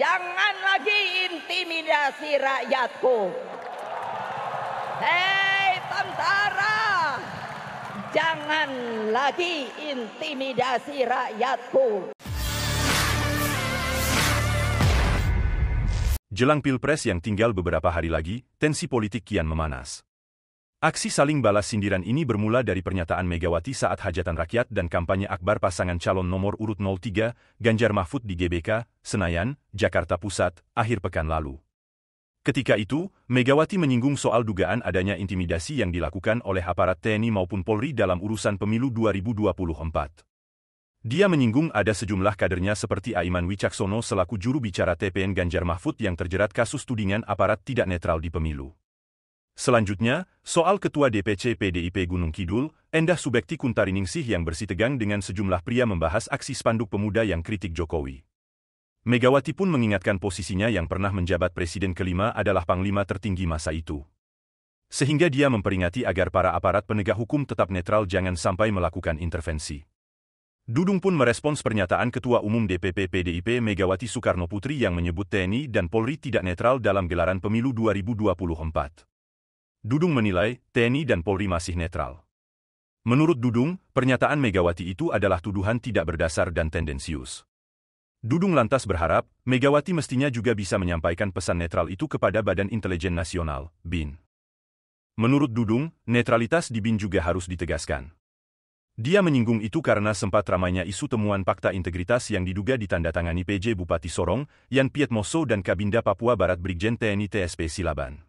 Jangan lagi intimidasi rakyatku. Hei tentara, jangan lagi intimidasi rakyatku. Jelang Pilpres yang tinggal beberapa hari lagi, tensi politik kian memanas. Aksi saling balas sindiran ini bermula dari pernyataan Megawati saat hajatan rakyat dan kampanye akbar pasangan calon nomor urut 03, Ganjar Mahfud di GBK, Senayan, Jakarta Pusat, akhir pekan lalu. Ketika itu, Megawati menyinggung soal dugaan adanya intimidasi yang dilakukan oleh aparat TNI maupun Polri dalam urusan pemilu 2024. Dia menyinggung ada sejumlah kadernya seperti Aiman Wicaksono selaku juru bicara TPN Ganjar Mahfud yang terjerat kasus tudingan aparat tidak netral di pemilu. Selanjutnya, soal Ketua DPC PDIP Gunung Kidul, Endah Subekti Kuntariningsih yang bersitegang dengan sejumlah pria membahas aksi spanduk pemuda yang kritik Jokowi. Megawati pun mengingatkan posisinya yang pernah menjabat Presiden kelima adalah Panglima tertinggi masa itu. Sehingga dia memperingati agar para aparat penegak hukum tetap netral jangan sampai melakukan intervensi. Dudung pun merespons pernyataan Ketua Umum DPP PDIP Megawati Soekarno Putri yang menyebut TNI dan Polri tidak netral dalam gelaran pemilu 2024. Dudung menilai TNI dan Polri masih netral. Menurut Dudung, pernyataan Megawati itu adalah tuduhan tidak berdasar dan tendensius. Dudung lantas berharap, Megawati mestinya juga bisa menyampaikan pesan netral itu kepada Badan Intelijen Nasional, BIN. Menurut Dudung, netralitas di BIN juga harus ditegaskan. Dia menyinggung itu karena sempat ramainya isu temuan fakta integritas yang diduga ditandatangani PJ Bupati Sorong, Yan Moso dan Kabinda Papua Barat Brigjen TNI TSP Silaban.